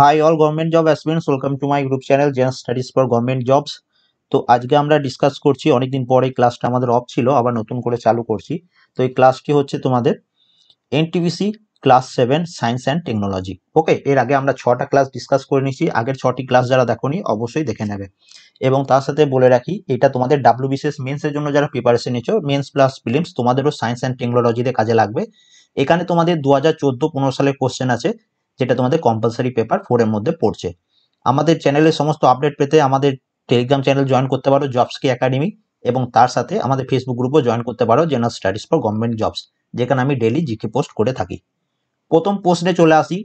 High all government job aspirants welcome to my group channel gens studies for government jobs তো আজকে আমরা discuss করছি অনেকদিন পরে এই ক্লাসটা আমাদের অফ ছিল আবার নতুন করে চালু করছি তো এই ক্লাসটি হচ্ছে তোমাদের NTPC class seven science and technology okay এর আগে আমরা ছটা ক্লাস ডিসকাস করে নিয়েছি আগের ছটি ক্লাস যারা দেখোনি অবশ্যই দেখে নেবে এবং তার সাথে বলে রাখি এটা তোমাদের ডাব্লিউ বিসিএস মেন্সের জন্য যারা প্রিপারেশন নিচ্ছ মেন্স প্লাস ফিলিমস তোমাদেরও সায়েন্স অ্যান্ড টেকনোলজিতে কাজে লাগবে এখানে তোমাদের দু হাজার চোদ্দো পনেরো সালের কোশ্চেন আছে যেটা তোমাদের কম্পালসারি পেপার ফোরের মধ্যে পড়ছে আমাদের চ্যানেলের সমস্ত আপডেট পেতে আমাদের টেলিগ্রাম চ্যানেল জয়েন করতে পারো জবসকি একাডেমি এবং তার সাথে আমাদের ফেসবুক গ্রুপও জয়েন করতে পারো general studies for government jobs যেখানে আমি ডেলি জিকে পোস্ট করে থাকি প্রথম পোস্টে চলে আসি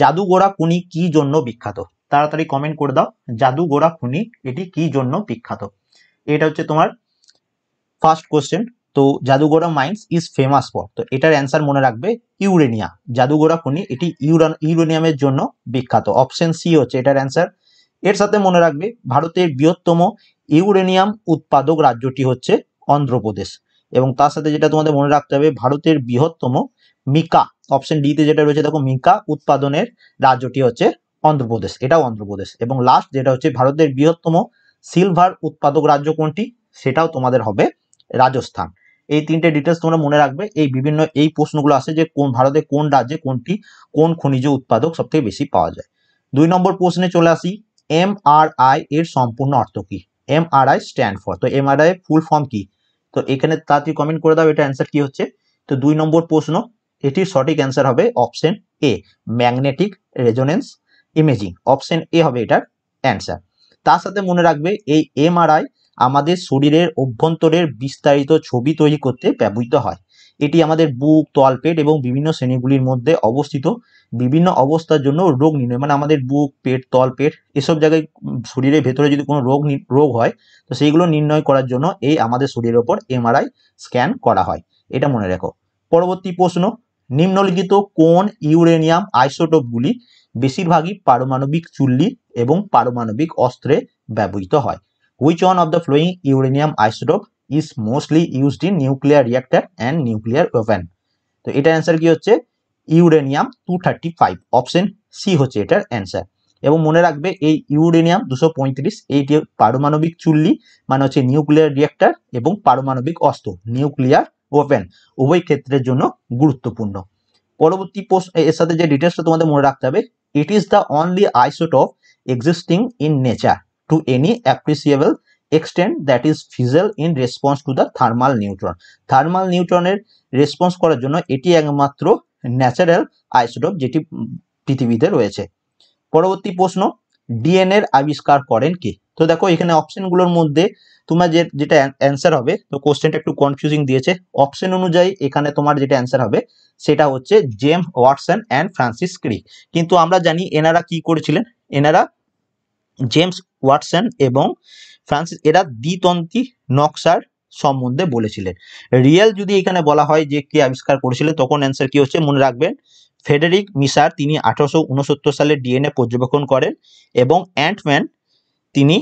জাদুগোড়া খুনি কি জন্য বিখ্যাত তাড়াতাড়ি কমেন্ট করে দাও জাদুগোড়া খুনি এটি কি জন্য বিখ্যাত এটা হচ্ছে তোমার ফার্স্ট কোশ্চেন তো Jaduguda mines is famous for তো এটার অ্যান্সার মনে রাখবে ইউরেনিয়া জাদুগোড়া খনি এটি ইউরান ইউরেনিয়ামের জন্য বিখ্যাত অপশন সি হচ্ছে এটার অ্যান্সার এর সাথে মনে রাখবে ভারতের বৃহত্তম ইউরেনিয়াম উৎপাদক রাজ্যটি হচ্ছে অন্ধ্রপ্রদেশ এবং তার সাথে যেটা তোমাদের মনে রাখতে হবে ভারতের বৃহত্তম মিকা অপশন ডিতে যেটা রয়েছে দেখো মিকা উৎপাদনের রাজ্যটি হচ্ছে অন্ধ্রপ্রদেশ এটাও অন্ধ্রপ্রদেশ এবং লাস্ট যেটা হচ্ছে ভারতের বৃহত্তম সিলভার উৎপাদক রাজ্য কোনটি সেটাও তোমাদের হবে রাজস্থান এই তিনটে ডিটেলস তোমরা মনে রাখবে এই বিভিন্ন এই প্রশ্নগুলো আসে যে কোন ভারতে কোন রাজ্যে কোনটি কোন খনিজ উৎপাদক সবথেকে বেশি পাওয়া যায় দুই নম্বর প্রশ্নে চলে আসি আই এর সম্পূর্ণ অর্থ কি আই স্ট্যান্ড ফর তো M R I full form কি তো এখানে তাড়াতাড়ি কমেন্ট করে দাও এটা অ্যান্সার কি হচ্ছে তো দুই নম্বর প্রশ্ন এটির সঠিক অ্যান্সার হবে option A magnetic resonance imaging option A হবে এটার অ্যান্সার তার সাথে মনে রাখবে এই এম আর আই আমাদের শরীরের অভ্যন্তরের বিস্তারিত ছবি তৈরি করতে ব্যবহৃত হয় এটি আমাদের বুক তলপেট এবং বিভিন্ন শ্রেণীগুলির মধ্যে অবস্থিত বিভিন্ন অবস্থার জন্য রোগ নির্ণয় মানে আমাদের বুক পেট তলপেট এসব জায়গায় শরীরের ভেতরে যদি কোনো রোগ রোগ হয় তো সেইগুলো নির্ণয় করার জন্য এই আমাদের শরীরের ওপর এমআরআই স্ক্যান করা হয় এটা মনে রেখো পরবর্তী প্রশ্ন নিম্নলিখিত কোন ইউরেনিয়াম আইসোটোপগুলি বেশিরভাগই পারমাণবিক চুল্লি এবং পারমাণবিক অস্ত্রে ব্যবহৃত হয় Which one of the following uranium isotope is mostly used in nuclear reactor and nuclear weapon? তো এটার অ্যান্সার কি হচ্ছে uranium two thirty five option C হচ্ছে এটার অ্যান্সার এবং মনে রাখবে এই ইউরেনিয়াম দুশো পঁয়ত্রিশ এইটি পারমাণবিক চুল্লি মানে হচ্ছে নিউক্লিয়ার রিয়াক্টার এবং পারমাণবিক অস্ত্র নিউক্লিয়ার ওপেন উভয় ক্ষেত্রের জন্য গুরুত্বপূর্ণ পরবর্তী পোস্ট এর সাথে যে ডিটেলসটা তোমাদের মনে রাখতে হবে it is the only isotope existing in nature to any appreciable extent that is fizzle in response to the thermal neutron thermal নিউট্রনের রেসপন্স করার জন্য এটি একমাত্র ন্যাচারাল আইসোটোপ যেটি পৃথিবীতে রয়েছে পরবর্তী প্রশ্ন ডিএনএর আবিষ্কার করেন কি তো দেখো এখানে অপশনগুলোর মধ্যে তোমার যে যেটা অ্যান্সার হবে তো কোশ্চেনটা একটু কনফিউজিং দিয়েছে অপশন অনুযায়ী এখানে তোমার যেটা অ্যান্সার হবে সেটা হচ্ছে James Watson and Francis Crick কিন্তু আমরা জানি এনারা কি করেছিলেন এনারা জেমস ওয়াটসন এবং ফ্রান্সিস এরা দ্বিতন্ত্রী নকশার সম্বন্ধে বলেছিলেন রিয়েল যদি এখানে বলা হয় যে কে আবিষ্কার করেছিলেন তখন অ্যান্সার কি হচ্ছে মনে রাখবেন ফেডারিক মিসার তিনি আঠারোশো সালে ডিএনএ পর্যবেক্ষণ করেন এবং অ্যান্টম্যান তিনি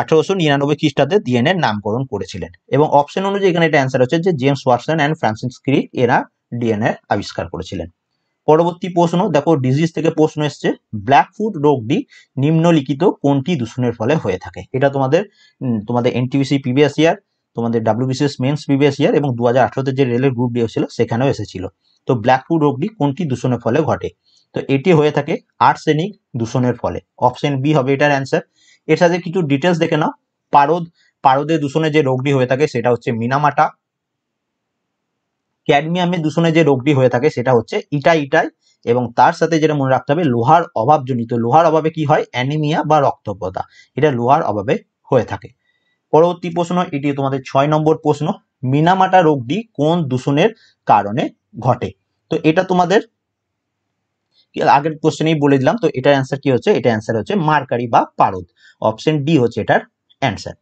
আঠারোশো নিরানব্বই খ্রিস্টাব্দে ডিএনএ নামকরণ করেছিলেন এবং অপশন অনুযায়ী এখানে এটা অ্যান্সার হচ্ছে যে James Watson and Francis Crick এরা ডিএনএ আবিষ্কার করেছিলেন পরবর্তী প্রশ্ন দেখো ডিজিজ থেকে প্রশ্ন এসছে ফুড রোগটি নিম্নলিখিত কোনটি দূষণের ফলে হয়ে থাকে এটা তোমাদের তোমাদের এনটিভিসি প্রিভিয়াস ইয়ার তোমাদের ডাব্লিউবিসিএস মেন্স প্রিভিয়াস ইয়ার এবং দু হাজার আঠারোতে যে রেলের গ্রুপ ডি হয়েছিল সেখানেও এসেছিল তো ব্ল্যাক ফুড রোগটি কোনটি দূষণের ফলে ঘটে তো এটি হয়ে থাকে আর্সেনিক দূষণের ফলে অপশন বি হবে এটার অ্যান্সার এর সাথে কিছু ডিটেলস দেখে নাও পারদ পারদে দূষণে যে রোগটি হয়ে থাকে সেটা হচ্ছে মিনামাটা ক্যাডমিয়ামে দূষণে যে রোগটি হয়ে থাকে সেটা হচ্ছে ইটা ইটাই এবং তার সাথে যেটা মনে রাখতে হবে লোহার অভাবজনিত লোহার অভাবে কি হয় অ্যানিমিয়া বা রক্তব্যতা এটা লোহার অভাবে হয়ে থাকে পরবর্তী প্রশ্ন এটি তোমাদের ছয় নম্বর প্রশ্ন মিনামাটা রোগটি কোন দূষণের কারণে ঘটে তো এটা তোমাদের আগের কোশ্চেনেই বলে দিলাম তো এটার অ্যান্সার কি হচ্ছে এটা অ্যান্সার হচ্ছে মার্কারি বা পারদ অপশন ডি হচ্ছে এটার অ্যান্সার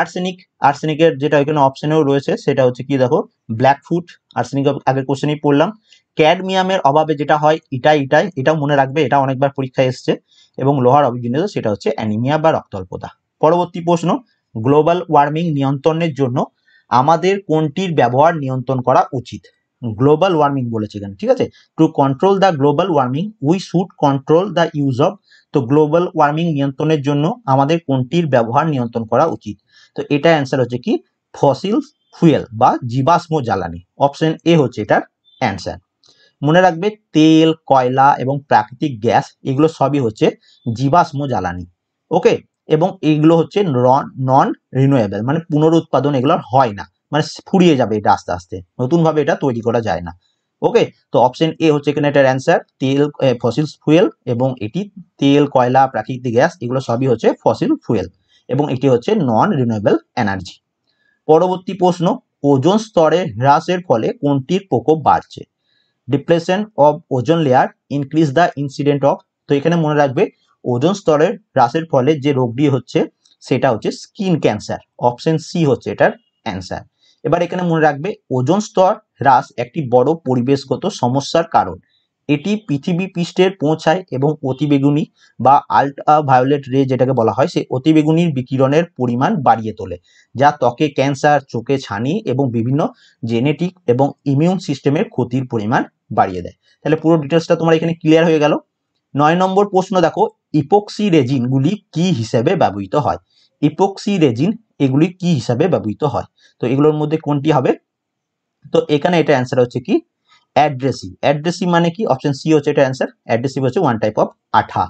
আর্সেনিক আর্সেনিকের যেটা ওইখানে অপশনেও রয়েছে সেটা হচ্ছে কি দেখো ব্ল্যাক ফুট আর্সেনিক আগের কোশ্চেনেই পড়লাম ক্যাডমিয়ামের অভাবে যেটা হয় ইটাই ইটাই এটাও মনে রাখবে এটা অনেকবার পরীক্ষায় এসছে এবং লোহার অভিজ্ঞতা সেটা হচ্ছে অ্যানিমিয়া বা রক্তল্পতা পরবর্তী প্রশ্ন গ্লোবাল ওয়ার্মিং নিয়ন্ত্রণের জন্য আমাদের কোনটির ব্যবহার নিয়ন্ত্রণ করা উচিত গ্লোবাল ওয়ার্মিং বলেছে এখানে ঠিক আছে to control the global warming we should control the use of তো গ্লোবাল ওয়ার্মিং নিয়ন্ত্রণের জন্য আমাদের কোনটির ব্যবহার নিয়ন্ত্রণ করা উচিত তো এটা অ্যান্সার হচ্ছে কি ফসিল ফুয়েল বা জীবাশ্ম জ্বালানি অপশন এ হচ্ছে এটার অ্যান্সার মনে রাখবে তেল কয়লা এবং প্রাকৃতিক গ্যাস এগুলো সবই হচ্ছে জীবাশ্ম জ্বালানি ওকে এবং এগুলো হচ্ছে নন রিনুয়েবল মানে পুনরুৎপাদন এগুলো হয় না মানে ফুরিয়ে যাবে এটা আস্তে আস্তে নতুনভাবে এটা তৈরি করা যায় না ওকে তো অপশন এ হচ্ছে এখানে এটার অ্যান্সার তেল ফসিল ফুয়েল এবং এটি তেল কয়লা প্রাকৃতিক গ্যাস এগুলো সবই হচ্ছে ফসিল ফুয়েল এবং এটি হচ্ছে নন রিনিউয়েবল এনার্জি পরবর্তী প্রশ্ন ওজন স্তরে হ্রাসের ফলে কোনটির প্রকোপ বাড়ছে depression of ozone layer increase the incident of তো এখানে মনে রাখবে ওজন স্তরের হ্রাসের ফলে যে রোগটি হচ্ছে সেটা হচ্ছে স্কিন ক্যান্সার অপশন সি হচ্ছে এটার অ্যান্সার এবার এখানে মনে রাখবে ওজন স্তর হ্রাস একটি বড় পরিবেশগত সমস্যার কারণ এটি পৃথিবী পৃষ্ঠের পৌঁছায় এবং অতিবেগুনি বা আল্ট্রা ভায়োলেট রে যেটাকে বলা হয় সেই অতিবেগুনির বিকিরণের পরিমাণ বাড়িয়ে তোলে যা ত্বকে ক্যান্সার চোখে ছানি এবং বিভিন্ন জেনেটিক এবং ইমিউন সিস্টেমের ক্ষতির পরিমাণ বাড়িয়ে দেয় তাহলে পুরো ডিটেলসটা তোমার এখানে ক্লিয়ার হয়ে গেল নয় নম্বর প্রশ্ন দেখো ইপক্সি রেজিনগুলি কি হিসেবে ব্যবহৃত হয় ইপক্সি রেজিন এগুলি কি হিসাবে ব্যবহৃত হয় তো এগুলোর মধ্যে কোনটি হবে তো এখানে এটা অ্যান্সার হচ্ছে কি অ্যাড্রেসি অ্যাড্রেসি মানে কি অপশন সি হচ্ছে এটা অ্যান্সার অ্যাড্রেসি হচ্ছে ওয়ান টাইপ অফ আঠা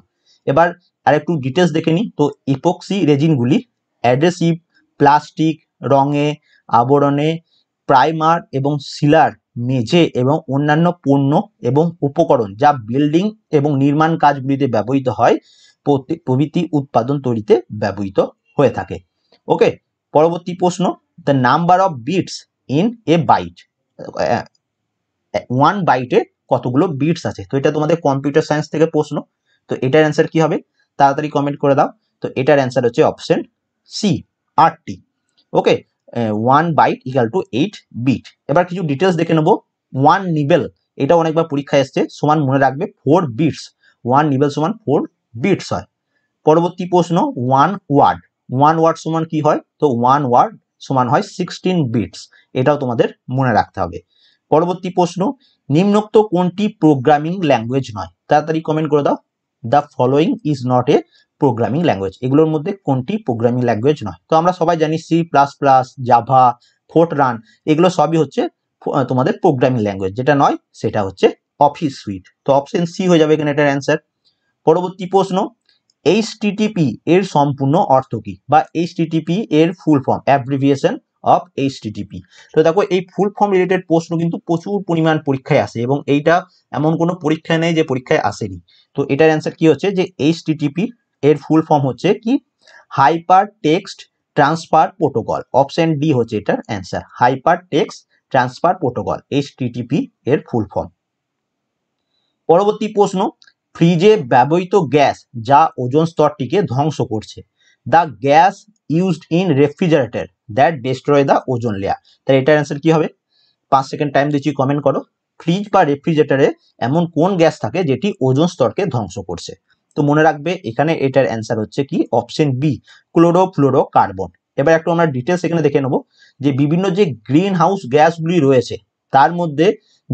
এবার আর একটু ডিটেলস দেখে নিই তো ইপক্সি রেজিনগুলি অ্যাড্রেসিভ প্লাস্টিক রঙে আবরণে প্রাইমার এবং সিলার মেঝে এবং অন্যান্য পণ্য এবং উপকরণ যা বিল্ডিং এবং নির্মাণ কাজগুলিতে ব্যবহৃত হয় প্রভৃতি উৎপাদন তৈরিতে ব্যবহৃত হয়ে থাকে ওকে পরবর্তী প্রশ্ন the number of bits in a byte one বাইটে কতগুলো বিটস আছে তো এটা তোমাদের কম্পিউটার সায়েন্স থেকে প্রশ্ন তো এটার অ্যান্সার কি হবে তাড়াতাড়ি কমেন্ট করে দাও তো এটার অ্যান্সার হচ্ছে অপশন সি আটটি okay one byte equal to eight bit এবার কিছু ডিটেলস দেখে নেবো ওয়ান নিবেল এটা অনেকবার পরীক্ষায় এসছে সমান মনে রাখবে ফোর বিটস ওয়ান নিবেল সমান ফোর বিটস হয় পরবর্তী প্রশ্ন ওয়ান ওয়ার্ড ওয়ান ওয়ার্ড সমান কি হয় তো ওয়ান ওয়ার্ড সমান হয় সিক্সটিন বিটস এটাও তোমাদের মনে রাখতে হবে পরবর্তী প্রশ্ন নিম্নোক্ত কোনটি প্রোগ্রামিং ল্যাঙ্গুয়েজ নয় তাড়াতাড়ি কমেন্ট করে দাও the following is not a programming language এগুলোর মধ্যে কোনটি প্রোগ্রামিং ল্যাঙ্গুয়েজ নয় তো আমরা সবাই জানি C plus plus Java run এগুলো সবই হচ্ছে তোমাদের প্রোগ্রামিং ল্যাঙ্গুয়েজ যেটা নয় সেটা হচ্ছে অফিস সুইট তো অপশন সি হয়ে যাবে এখানে এটার অ্যান্সার পরবর্তী প্রশ্ন এইচটিটিপি এর সম্পূর্ণ অর্থ কি বা এইচটিটিপি এর full form abbreviation of HTTP তো দেখো এই ফুল ফর্ম রিলেটেড প্রশ্ন কিন্তু প্রচুর পরিমাণ পরীক্ষায় আসে এবং এইটা এমন কোনো পরীক্ষায় নেই যে পরীক্ষায় আসেনি তো এটার অ্যান্সার কি হচ্ছে যে এইচটিটিপি এর ফুল ফর্ম হচ্ছে কি hypertext transfer protocol option D হচ্ছে এটার answer hypertext transfer protocol TTP এর ফুল ফর্ম পরবর্তী প্রশ্ন ফ্রিজে ব্যবহৃত গ্যাস যা ওজন স্তরটিকে ধ্বংস করছে the gas used in refrigerator that destroy the ozone layer তাহলে এটার অ্যান্সার কী হবে পাঁচ সেকেন্ড টাইম দিচ্ছি কমেন্ট করো ফ্রিজ বা রেফ্রিজারেটরে এমন কোন গ্যাস থাকে যেটি ওজন স্তরকে ধ্বংস করছে তো মনে রাখবে এখানে এটার অ্যান্সার হচ্ছে কি option B chlorofluorocarbon এবার একটু আমরা ডিটেলস এখানে দেখে নেব যে বিভিন্ন যে গ্রিন হাউস গ্যাসগুলি রয়েছে তার মধ্যে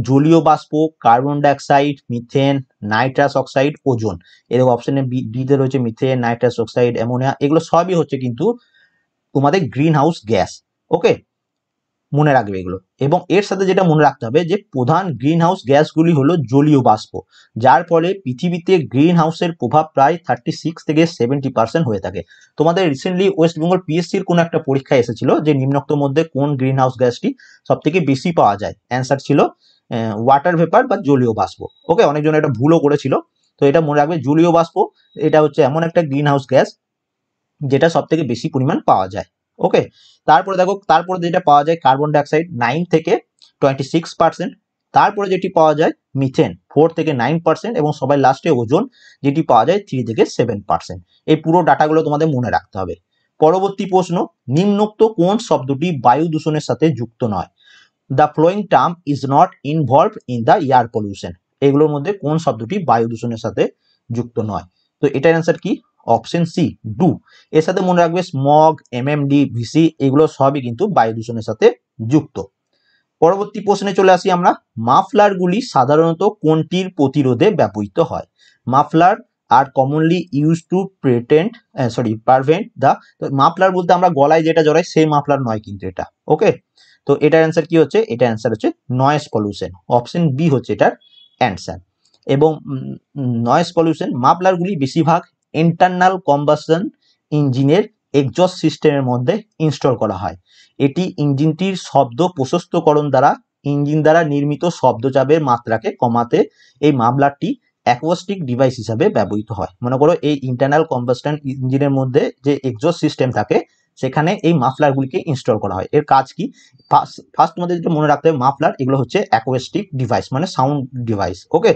জলীয় বাষ্প carbon dioxide methane nitrous oxide ozone এরকম অপশনে ডিতে রয়েছে মিথেন নাইট্রাস অক্সাইড অ্যামোনিয়া এগুলো সবই হচ্ছে কিন্তু তোমাদের গ্রিন হাউস গ্যাস ওকে মনে রাখবে এগুলো এবং এর সাথে যেটা মনে রাখতে হবে যে প্রধান গ্রিন হাউস গ্যাসগুলি হলো জলীয় বাষ্প যার ফলে পৃথিবীতে গ্রিন হাউসের প্রভাব প্রায় থার্টি সিক্স থেকে সেভেন্টি পার্সেন্ট হয়ে থাকে তোমাদের রিসেন্টলি ওয়েস্ট বেঙ্গল পিএসসির কোনো একটা পরীক্ষা এসেছিল যে নিম্নোক্ত মধ্যে কোন গ্রিন হাউস গ্যাসটি সব থেকে বেশি পাওয়া যায় অ্যান্সার ছিল ওয়াটার ভেপার বা জলীয় বাষ্প ওকে অনেকজন এটা ভুলও করেছিল তো এটা মনে রাখবে জলীয় বাষ্প এটা হচ্ছে এমন একটা গ্রিন হাউস গ্যাস যেটা সব থেকে বেশি পরিমাণ পাওয়া যায় ওকে তারপরে দেখো তারপরে যেটা পাওয়া যায় কার্বন ডাইঅক্সাইড নাইন থেকে টোয়েন্টি সিক্স পার্সেন্ট তারপরে যেটি পাওয়া যায় মিথেন ফোর থেকে নাইন পার্সেন্ট এবং সবাই লাস্টে ওজন যেটি পাওয়া যায় থ্রি থেকে সেভেন পার্সেন্ট এই পুরো ডাটাগুলো তোমাদের মনে রাখতে হবে পরবর্তী প্রশ্ন নিম্নোক্ত কোন শব্দটি বায়ু দূষণের সাথে যুক্ত নয় the following term is not involve in the air pollution এগুলোর মধ্যে কোন শব্দটি বায়ু দূষণের সাথে যুক্ত নয় তো এটার অ্যান্সার কি অপশন সি ডু এর সাথে মনে রাখবে স্মগ এম ডি ভিসি এগুলো সবই কিন্তু বায়ু দূষণের সাথে যুক্ত পরবর্তী প্রশ্নে চলে আসি আমরা মাফলারগুলি সাধারণত কোনটির প্রতিরোধে ব্যবহৃত হয় muffler are commonly use to pretend sorry prevent the muffler বলতে আমরা গলায় যেটা জড়াই সেই মাফলার নয় কিন্তু এটা ওকে তো এটার অ্যান্সার কি হচ্ছে এটা অ্যান্সার হচ্ছে নয়েস পলিউশন অপশন বি হচ্ছে এটার অ্যান্সার এবং নয়েস পলিউশন মাফলারগুলি বেশিরভাগ ইন্টারনাল কম্বাসন ইঞ্জিনের এক্সস্ট সিস্টেমের মধ্যে ইনস্টল করা হয় এটি ইঞ্জিনটির শব্দ প্রশস্তকরণ দ্বারা ইঞ্জিন দ্বারা নির্মিত শব্দচাপের মাত্রাকে কমাতে এই মামলারটি অ্যাকোস্টিক ডিভাইস হিসাবে ব্যবহৃত হয় মনে করো এই ইন্টারনাল কম্বাস্টন ইঞ্জিনের মধ্যে যে এক্সস্ট সিস্টেম থাকে সেখানে এই মাফলারগুলিকে ইনস্টল করা হয় এর কাজ কি ফার্স্ট তোমাদের যেটা মনে রাখতে হবে মাফলার এগুলো হচ্ছে অ্যাকোয়েস্টিক ডিভাইস মানে সাউন্ড ডিভাইস ওকে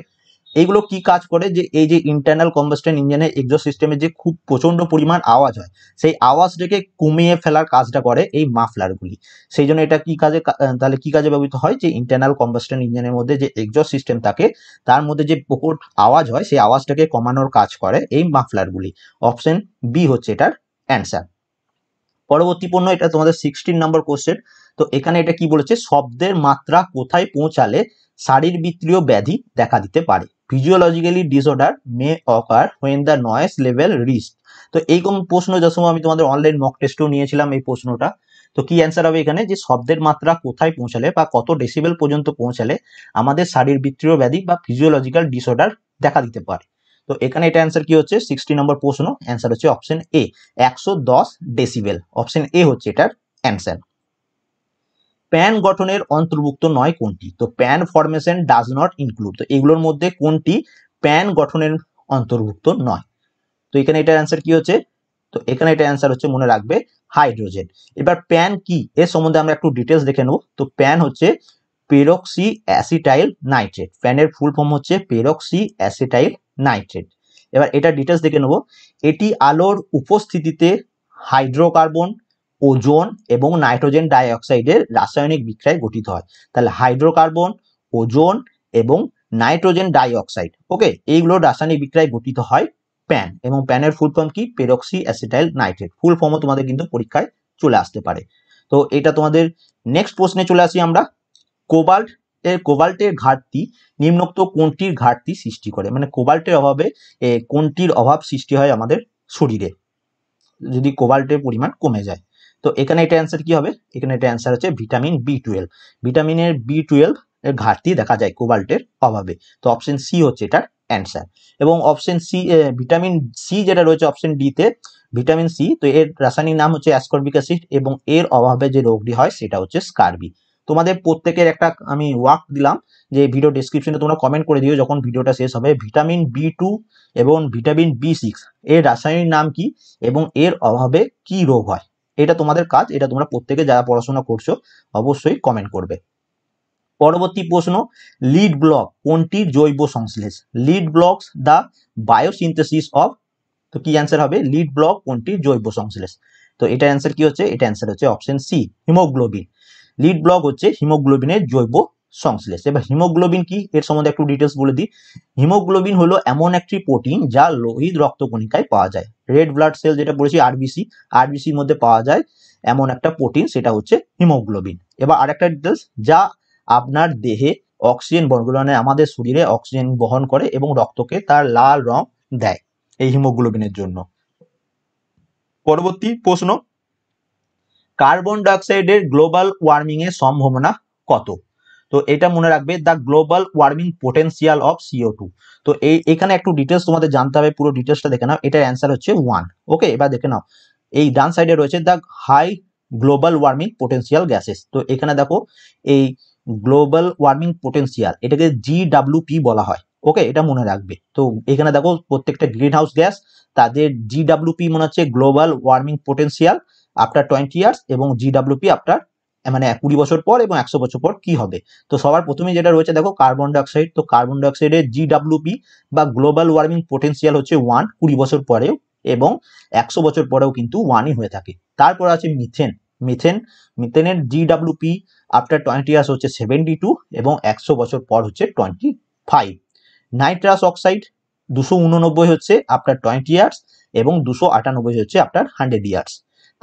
এইগুলো কি কাজ করে যে এই যে ইন্টারনাল কম্বাস্টেন ইঞ্জিনের এক্সো সিস্টেমে যে খুব প্রচণ্ড পরিমাণ আওয়াজ হয় সেই আওয়াজটাকে কমিয়ে ফেলার কাজটা করে এই মাফলারগুলি সেই জন্য এটা কি কাজে তাহলে কি কাজে ব্যবহৃত হয় যে ইন্টারনাল কম্বাস্টেন ইঞ্জিনের মধ্যে যে এক্সো সিস্টেম থাকে তার মধ্যে যে প্রকট আওয়াজ হয় সেই আওয়াজটাকে কমানোর কাজ করে এই মাফলারগুলি অপশন বি হচ্ছে এটার অ্যান্সার পরবর্তী পণ্য এটা তোমাদের সিক্সটিন নম্বর কোশ্চেন তো এখানে এটা কি বলেছে শব্দের মাত্রা কোথায় পৌঁছালে শারীরবৃত্তীয় ব্যাধি দেখা দিতে পারে physiologically disorder may occur when the noise level rise তো এইরকম প্রশ্ন যা সময় আমি তোমাদের অনলাইন মক টেস্টও নিয়েছিলাম এই প্রশ্নটা তো কি অ্যান্সার হবে এখানে যে শব্দের মাত্রা কোথায় পৌঁছালে বা কত ডেসিবেল পর্যন্ত পৌঁছালে আমাদের শারীরবৃত্তীয় ব্যাধি বা ফিজিওলজিক্যাল ডিসঅর্ডার দেখা দিতে পারে তো এখানে এটা অ্যান্সার কি হচ্ছে সিক্সটি নম্বর প্রশ্ন অ্যান্সার হচ্ছে অপশন এ একশো ডেসিবেল অপশন এ হচ্ছে এটার অ্যান্সার প্যান গঠনের অন্তর্ভুক্ত নয় কোনটি তো pan formation does not include তো এগুলোর মধ্যে কোনটি প্যান গঠনের অন্তর্ভুক্ত নয় তো এখানে এটার অ্যান্সার কি হচ্ছে তো এখানে এটা অ্যান্সার হচ্ছে মনে রাখবে হাইড্রোজেন এবার প্যান কি এর সম্বন্ধে আমরা একটু ডিটেলস দেখে নেব তো প্যান হচ্ছে পেরক্সি অ্যাসিটাইল নাইট্রেট প্যানের ফুল ফর্ম হচ্ছে পেরক্সি অ্যাসিটাইল নাইট্রেট এবার এটা ডিটেলস দেখে নেব এটি আলোর উপস্থিতিতে হাইড্রোকার্বন ওজন এবং নাইট্রোজেন ডাইঅক্সাইডের রাসায়নিক বিক্রয় গঠিত হয় তাহলে হাইড্রোকার্বন ওজন এবং নাইট্রোজেন ডাইঅক্সাইড ওকে এইগুলো রাসায়নিক বিক্রয় গঠিত হয় প্যান এবং প্যানের ফুল ফর্ম কি পেরক্সি অ্যাসিটাইল নাইট্রেট ফুল ফর্মও তোমাদের কিন্তু পরীক্ষায় চলে আসতে পারে তো এটা তোমাদের নেক্সট প্রশ্নে চলে আসি আমরা কোবাল্ট এর কোবাল্টের ঘাটতি নিম্নোক্ত কোনটির ঘাটতি সৃষ্টি করে মানে কোবাল্টের অভাবে কোনটির অভাব সৃষ্টি হয় আমাদের শরীরে যদি কোবাল্টের পরিমাণ কমে যায় তো এখানে এটা অ্যান্সার কি হবে এখানে এটা অ্যান্সার হচ্ছে ভিটামিন বি টুয়েলভ ভিটামিনের বি টুয়েলভ এর ঘাটতি দেখা যায় কোবাল্টের অভাবে তো অপশন সি হচ্ছে এটার অ্যান্সার এবং অপশন সি ভিটামিন সি যেটা রয়েছে অপশন ডিতে ভিটামিন সি তো এর রাসায়নিক নাম হচ্ছে অ্যাসকর্বিক অ্যাসিড এবং এর অভাবে যে রোগটি হয় সেটা হচ্ছে স্কার্বি তোমাদের প্রত্যেকের একটা আমি ওয়ার্ক দিলাম যে ভিডিও ডিসক্রিপশনে তোমরা কমেন্ট করে দিও যখন ভিডিওটা শেষ হবে ভিটামিন বি টু এবং ভিটামিন বি সিক্স এর রাসায়নিক নাম কি এবং এর অভাবে কি রোগ হয় এটা তোমাদের কাজ এটা তোমরা প্রত্যেকে যারা পড়াশোনা করছো অবশ্যই কমেন্ট করবে পরবর্তী প্রশ্ন লিড ব্লক কোনটি জৈব সংশ্লেষ lead blocks the biosynthesis of তো কি অ্যান্সার হবে লিড ব্লক কোনটি জৈব সংশ্লেষ তো এটা অ্যান্সার কি হচ্ছে এটা অ্যান্সার হচ্ছে option C haemoglobin lead block হচ্ছে হিমোগ্লোবিনের জৈব সংশ্লেষ এবার হিমোগ্লোবিন কি এর সম্বন্ধে একটু ডিটেলস বলে দিই হিমোগ্লোবিন হলো এমন একটি প্রোটিন যা লোহিত রক্তকণিকায় পাওয়া যায় রেড ব্লাড সেল যেটা পড়েছি আরবিসি আরবিসির মধ্যে পাওয়া যায় এমন একটা প্রোটিন সেটা হচ্ছে হিমোগ্লোবিন এবার আরেকটা ডিটেলস যা আপনার দেহে অক্সিজেন বর্গলনে আমাদের শরীরে অক্সিজেন বহন করে এবং রক্তকে তার লাল রং দেয় এই হিমোগ্লোবিনের জন্য পরবর্তী প্রশ্ন কার্বন ডাইঅক্সাইডের গ্লোবাল ওয়ার্মিং এর সম্ভাবনা কত তো এটা মনে রাখবে the global warming potential of CO two তো এই এখানে একটু ডিটেলস তোমাদের জানতে হবে পুরো ডিটেলসটা দেখে নাও এটার অ্যান্সার হচ্ছে ওয়ান ওকে এবার দেখে নাও এই ডান সাইডে রয়েছে the high global warming potential gases তো এখানে দেখো এই গ্লোবাল ওয়ার্মিং পোটেন্সিয়াল এটাকে জিডাব্লিউপি বলা হয় ওকে এটা মনে রাখবে তো এখানে দেখো প্রত্যেকটা গ্রিন হাউস গ্যাস তাদের জিডাব্লিউপি মনে হচ্ছে global warming potential after twenty years এবং জিডাব্লিউপি আফটার মানে কুড়ি বছর পর এবং একশো বছর পর কি হবে তো সবার প্রথমে যেটা রয়েছে দেখো কার্বন ডাইঅক্সাইড তো কার্বন ডাইঅক্সাইডের জিডাব্লিউপি বা গ্লোবাল ওয়ার্মিং পোটেন্সিয়াল হচ্ছে ওয়ান কুড়ি বছর পরেও এবং একশো বছর পরেও কিন্তু ওয়ানই হয়ে থাকে তারপর আছে মিথেন মিথেন মিথেনের জিডাব্লিউপি আফটার টোয়েন্টি ইয়ার্স হচ্ছে সেভেন্টি টু এবং একশো বছর পর হচ্ছে টোয়েন্টি ফাইভ নাইট্রাস অক্সাইড দুশো উননব্বই হচ্ছে আফটার টোয়েন্টি ইয়ার্স এবং দুশো আটানব্বই হচ্ছে আফটার হান্ড্রেড ইয়ার্স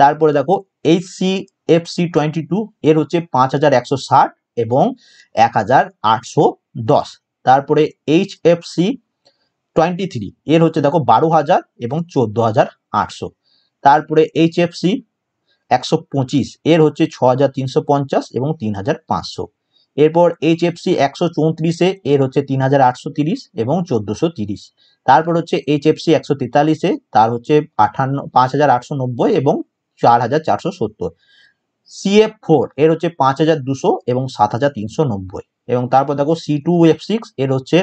তারপরে দেখো H C F C twenty two এর হচ্ছে পাঁচ হাজার একশো ষাট এবং এক হাজার আটশো দশ তারপরে H F C twenty three এর হচ্ছে দেখো বারো হাজার এবং চোদ্দো হাজার আটশো তারপরে এইচ এফ সি একশো পঁচিশ এর হচ্ছে ছ হাজার তিনশো পঞ্চাশ এবং তিন হাজার পাঁচশো এরপর এইচ এফ সি একশো চৌত্রিশে এর হচ্ছে তিন হাজার আটশো তিরিশ এবং চোদ্দোশো তিরিশ তারপর হচ্ছে এইচ এফ সি একশো তেতাল্লিশে তার হচ্ছে আঠান্ন পাঁচ হাজার আটশো নব্বই এবং চার হাজার চারশো সত্তর সিএফ ফোর এর হচ্ছে পাঁচ হাজার দুশো এবং সাত হাজার তিনশো নব্বই এবং তারপর দেখো সি টু এফ সিক্স এর হচ্ছে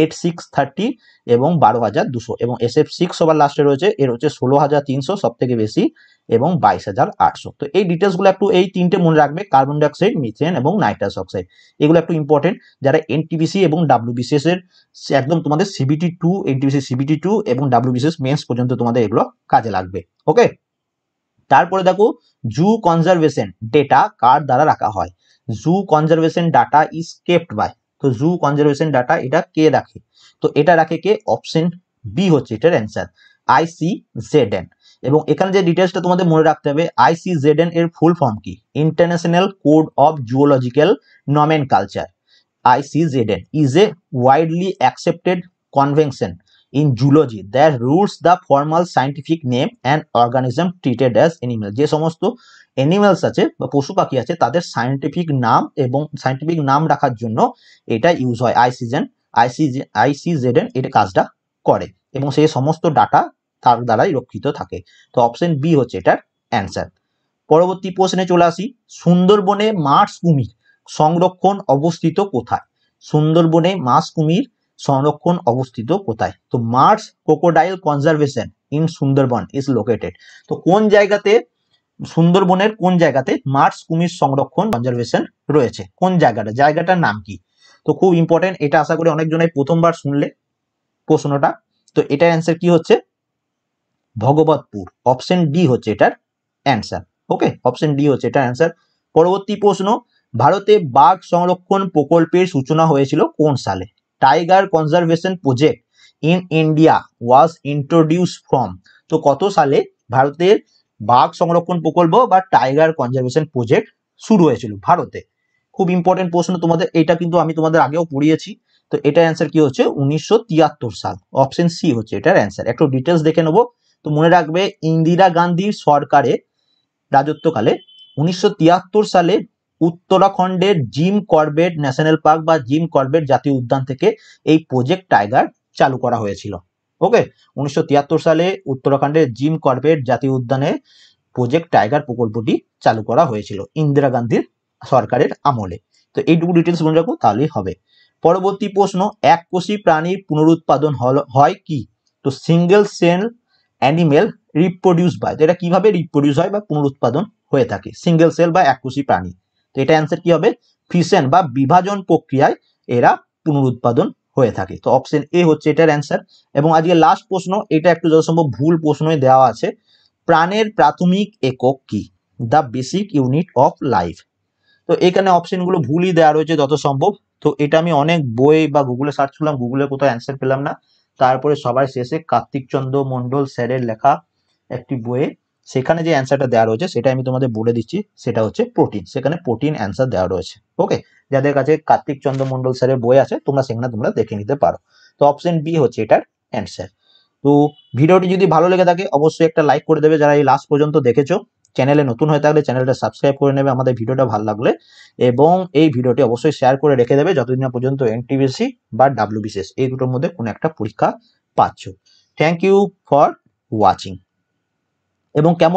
এইট সিক্স থার্টি এবং বারো হাজার দুশো এবং এস এফ সিক্স সবার লাস্টে রয়েছে এর হচ্ছে ষোলো হাজার তিনশো সব থেকে বেশি এবং বাইশ হাজার আটশো তো এই ডিটেলসগুলো একটু এই তিনটে মনে রাখবে কার্বন ডাইঅক্সাইড মিথেন এবং নাইট্রাস অক্সাইড এগুলো একটু ইম্পর্টেন্ট যারা এনটিবিসি এবং ডাব্লিউবিসিএস এর একদম তোমাদের CBT two NTPC CBT two এবং ডাব্লিউবিসিএস মেন্স পর্যন্ত তোমাদের এগুলো কাজে লাগবে ওকে তারপরে দেখো জু কনজারভেশন ডেটা কার দ্বারা রাখা হয় zoo conservation data is kept by তো জু কনজারভেশন ডাটা এটা কে রাখে তো এটা রাখে কে অপশন বি হচ্ছে এটার অ্যান্সার আইসি জেড এন এবং এখানে যে ডিটেলসটা তোমাদের মনে রাখতে হবে আইসি জেড এন এর ফুল ফর্ম কি international code of zoological nomenclature IC Z N is a widely accepted convention in zoology that rules the formal scientific name and organism treated as animal যে সমস্ত animals আছে বা পশু পাখি আছে তাদের সায়েন্টিফিক নাম এবং সায়েন্টিফিক নাম রাখার জন্য এটা ইউজ হয় আইসিজেন আইসিজে আইসিজেডেন এটা কাজটা করে এবং সেই সমস্ত ডাটা তার দ্বারাই রক্ষিত থাকে তো অপশন বি হচ্ছে এটার অ্যান্সার পরবর্তী প্রশ্নে চলে আসি সুন্দরবনে মার্স কুমির সংরক্ষণ অবস্থিত কোথায় সুন্দরবনে মাছ কুমির সংরক্ষণ অবস্থিত কোথায় তো marsh crocodile conservation in Sundarban is located তো কোন জায়গাতে সুন্দরবনের কোন জায়গাতে মার্স কুমির সংরক্ষণ কনজারভেশন রয়েছে কোন জায়গাটা জায়গাটার নাম কি তো খুব ইম্পর্টেন্ট এটা আশা করি অনেকজনাই প্রথমবার শুনলে প্রশ্নটা তো এটার অ্যান্সার কি হচ্ছে ভগবতপুর অপশন ডি হচ্ছে এটার অ্যান্সার ওকে অপশন ডি হচ্ছে এটার অ্যান্সার পরবর্তী প্রশ্ন ভারতে বাঘ সংরক্ষণ প্রকল্পের সূচনা হয়েছিল কোন সালে tiger conservation project in India was introduce from তো কত সালে ভারতের বাঘ সংরক্ষণ প্রকল্প বা টাইগার কনজারভেশন প্রজেক্ট শুরু হয়েছিল ভারতে খুব ইম্পর্টেন্ট প্রশ্ন তোমাদের এটা কিন্তু আমি তোমাদের আগেও পড়িয়েছি তো এটার অ্যান্সার কি হচ্ছে উনিশশো সাল অপশন সি হচ্ছে এটার অ্যান্সার একটু ডিটেলস দেখে নেবো তো মনে রাখবে ইন্দিরা গান্ধীর সরকারে রাজত্বকালে উনিশশো সালে উত্তরাখণ্ডের জিম করবেট ন্যাশনাল পার্ক বা জিম করবেট জাতীয় উদ্যান থেকে এই প্রজেক্ট টাইগার চালু করা হয়েছিল ওকে উনিশশো সালে উত্তরাখণ্ডের জিম করবেট জাতীয় উদ্যানে প্রজেক্ট টাইগার প্রকল্পটি চালু করা হয়েছিল ইন্দিরা গান্ধীর সরকারের আমলে তো এইটুকু ডিটেলস মনে রাখো তাহলেই হবে পরবর্তী প্রশ্ন এক কোষি প্রাণী পুনরুৎপাদন হয় কি তো single cell animal reproduce by এটা কিভাবে রিপ্রোডিউস হয় বা পুনরুৎপাদন হয়ে থাকে সিঙ্গেল সেল বা এক এককোষী প্রাণী তো এটা অ্যান্সার কি হবে ফিসেন বা বিভাজন প্রক্রিয়ায় এরা পুনরুৎপাদন হয়ে থাকে তো অপশন এ হচ্ছে এটার অ্যান্সার এবং আজকে লাস্ট প্রশ্ন এটা একটু যত সম্ভব ভুল প্রশ্নই দেওয়া আছে প্রাণের প্রাথমিক একক কি the basic unit of life তো এখানে অপশনগুলো ভুলই দেওয়া রয়েছে যত সম্ভব তো এটা আমি অনেক বই বা গুগলে সার্চ করলাম গুগলে কোথাও অ্যান্সার পেলাম না তারপরে সবার শেষে কার্তিকচন্দ্র মণ্ডল স্যারের লেখা একটি বইয়ে সেখানে যে অ্যান্সারটা দেওয়া রয়েছে সেটা আমি তোমাদের বলে দিচ্ছি সেটা হচ্ছে প্রোটিন সেখানে প্রোটিন অ্যান্সার দেওয়া রয়েছে ওকে যাদের কাছে কার্তিক চন্দ্র মন্ডল স্যারের বই আছে তোমরা সেখানে তোমরা দেখে নিতে পারো তো অপশন বি হচ্ছে এটার অ্যান্সার তো ভিডিওটি যদি ভালো লেগে থাকে অবশ্যই একটা লাইক করে দেবে যারা এই লাস্ট পর্যন্ত দেখেছো চ্যানেলে নতুন হয়ে থাকলে চ্যানেলটা সাবস্ক্রাইব করে নেবে আমাদের ভিডিওটা ভালো লাগলে এবং এই ভিডিওটি অবশ্যই শেয়ার করে রেখে দেবে যতদিন না পর্যন্ত এনটিবিসি বা ডাব্লিউবিসিএস এই দুটোর মধ্যে কোনো একটা পরীক্ষা পাচ্ছ থ্যাংক ইউ ফর ওয়াচিং এবং কেমন